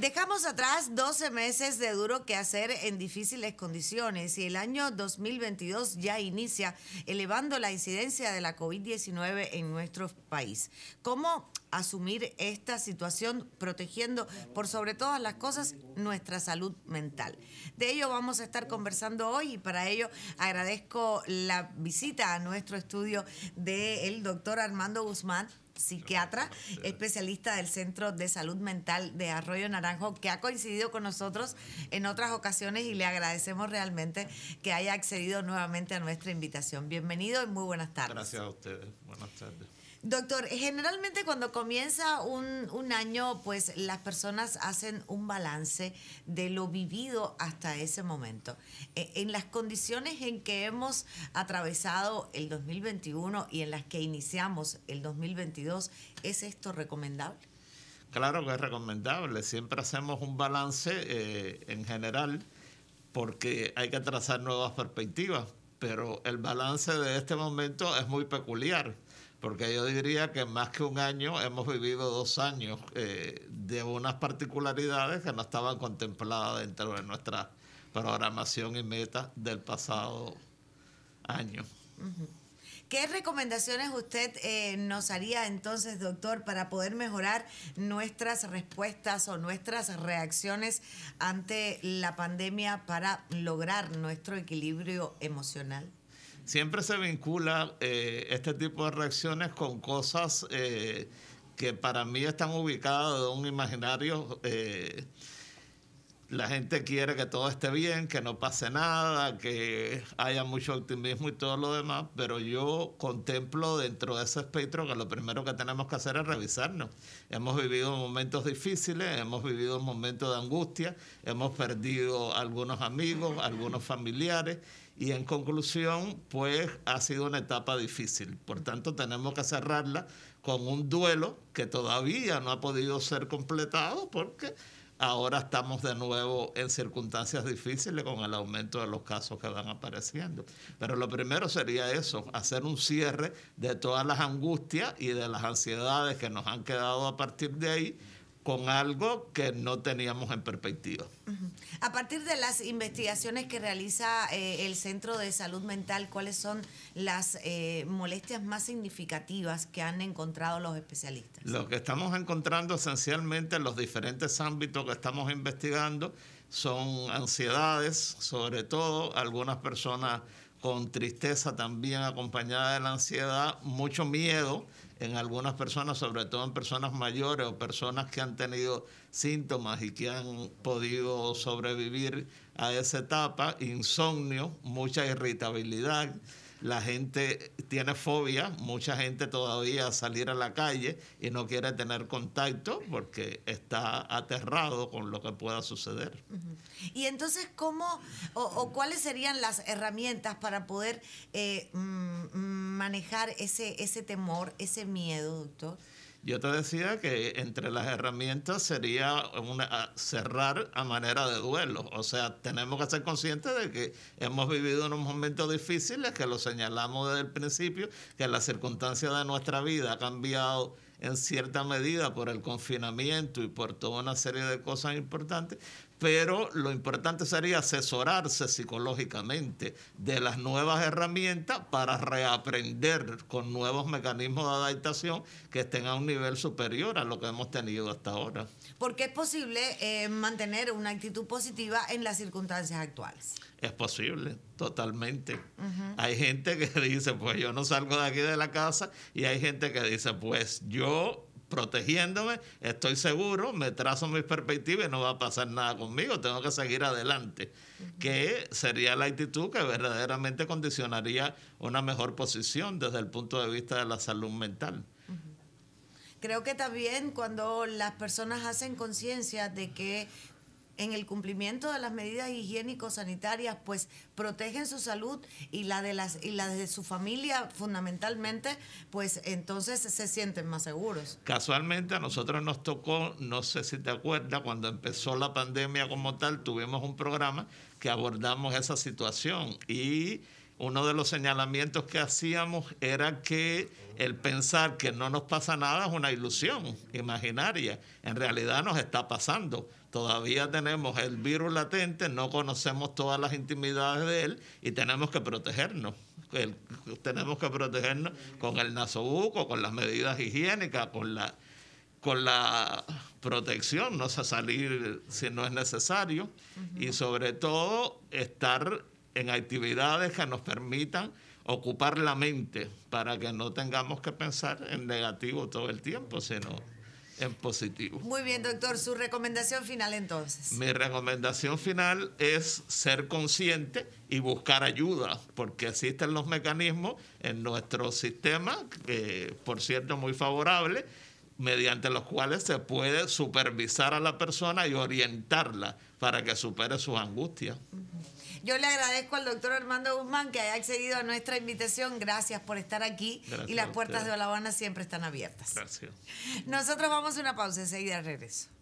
Dejamos atrás 12 meses de duro quehacer en difíciles condiciones y el año 2022 ya inicia elevando la incidencia de la COVID-19 en nuestro país. ¿Cómo asumir esta situación protegiendo por sobre todas las cosas nuestra salud mental. De ello vamos a estar conversando hoy y para ello agradezco la visita a nuestro estudio del doctor Armando Guzmán, psiquiatra, especialista del Centro de Salud Mental de Arroyo Naranjo, que ha coincidido con nosotros en otras ocasiones y le agradecemos realmente que haya accedido nuevamente a nuestra invitación. Bienvenido y muy buenas tardes. Gracias a ustedes. Buenas tardes. Doctor, generalmente cuando comienza un, año, pues las personas hacen un balance de lo vivido hasta ese momento. Eh, en las condiciones en que hemos atravesado el 2021 y en las que iniciamos el 2022, ¿es esto recomendable? Claro que es recomendable. Siempre hacemos un balance eh, en general porque hay que trazar nuevas perspectivas, pero el balance de este momento es muy peculiar porque yo diría que más que un año hemos vivido dos años eh, de unas particularidades que no estaban contempladas dentro de nuestra programación y meta del pasado año. ¿Qué recomendaciones usted eh, nos haría entonces, doctor, para poder mejorar nuestras respuestas o nuestras reacciones ante la pandemia para lograr nuestro equilibrio emocional? siempre se vincula eh, este tipo de reacciones con cosas eh, que para mí están ubicadas en un imaginario eh, la gente quiere que todo esté bien, que no pase nada, que haya mucho optimismo y todo lo demás, pero yo contemplo dentro de ese espectro que lo primero que tenemos que hacer es revisarnos. Hemos vivido momentos difíciles, hemos vivido momentos de angustia, hemos perdido algunos amigos, algunos familiares y en conclusión, pues ha sido una etapa difícil. Por tanto, tenemos que cerrarla con un duelo que todavía no ha podido ser completado porque ahora estamos de nuevo en circunstancias difíciles con el aumento de los casos que van apareciendo. Pero lo primero sería eso, hacer un cierre de todas las angustias y de las ansiedades que nos han quedado a partir de ahí con algo que no teníamos en perspectiva. A partir de las investigaciones que realiza eh, el Centro de Salud Mental, ¿cuáles son las eh, molestias más significativas que han encontrado los especialistas? Lo que estamos encontrando esencialmente en los diferentes ámbitos que estamos investigando son ansiedades, sobre todo algunas personas con tristeza también acompañada de la ansiedad, mucho miedo, en algunas personas, sobre todo en personas mayores o personas que han tenido síntomas y que han podido sobrevivir a esa etapa, insomnio, mucha irritabilidad, la gente tiene fobia, mucha gente todavía salir a la calle y no quiere tener contacto porque está aterrado con lo que pueda suceder. Y entonces, ¿cómo o, cuáles serían las herramientas para poder... Eh, mm, manejar ese, ese temor, ese miedo, doctor? Yo te decía que entre las herramientas sería cerrar a manera de duelo. O sea, tenemos que ser conscientes de que hemos vivido unos momentos difíciles, que lo señalamos desde el principio, que la circunstancia de nuestra vida ha cambiado en cierta medida por el confinamiento y por toda una serie de cosas importantes, pero lo importante sería asesorarse psicológicamente de las nuevas herramientas para reaprender con nuevos mecanismos de adaptación que estén a un nivel superior a lo que hemos tenido hasta ahora. Porque es posible eh, mantener una actitud positiva en las circunstancias actuales. Es posible, totalmente. Hay gente que dice, pues yo no salgo de aquí de la casa y hay gente que dice, pues yo protegiéndome, estoy seguro, me trazo mis perspectivas y no va a pasar nada conmigo, tengo que seguir adelante, que sería la actitud que verdaderamente condicionaría una mejor posición desde el punto de vista de la salud mental. Creo que también cuando las personas hacen conciencia de que en el cumplimiento de las medidas higiénico-sanitarias, pues protegen su salud y la de las y de su familia fundamentalmente, pues entonces se sienten más seguros. Casualmente a nosotros nos tocó, no sé si te acuerdas, cuando empezó la pandemia como tal, tuvimos un programa que abordamos esa situación y uno de los señalamientos que hacíamos era que el pensar que no nos pasa nada es una ilusión imaginaria. En realidad nos está pasando. Todavía tenemos el virus latente, no conocemos todas las intimidades de él y tenemos que protegernos. tenemos que protegernos con el nasobuco, con las medidas higiénicas, con la, con la protección, no salir si no es necesario y sobre todo estar en actividades que nos permitan ocupar la mente para que no tengamos que pensar en negativo todo el tiempo, sino en positivo. Muy bien, doctor, su recomendación final entonces. Mi recomendación final es ser consciente y buscar ayuda, porque existen los mecanismos en nuestro sistema, que por cierto muy favorable, mediante los cuales se puede supervisar a la persona y orientarla para que supere sus angustias. Yo le agradezco al doctor Armando Guzmán que haya accedido a nuestra invitación. Gracias por estar aquí y las puertas de La Habana siempre están abiertas. Gracias. Nosotros vamos a una pausa, enseguida regreso.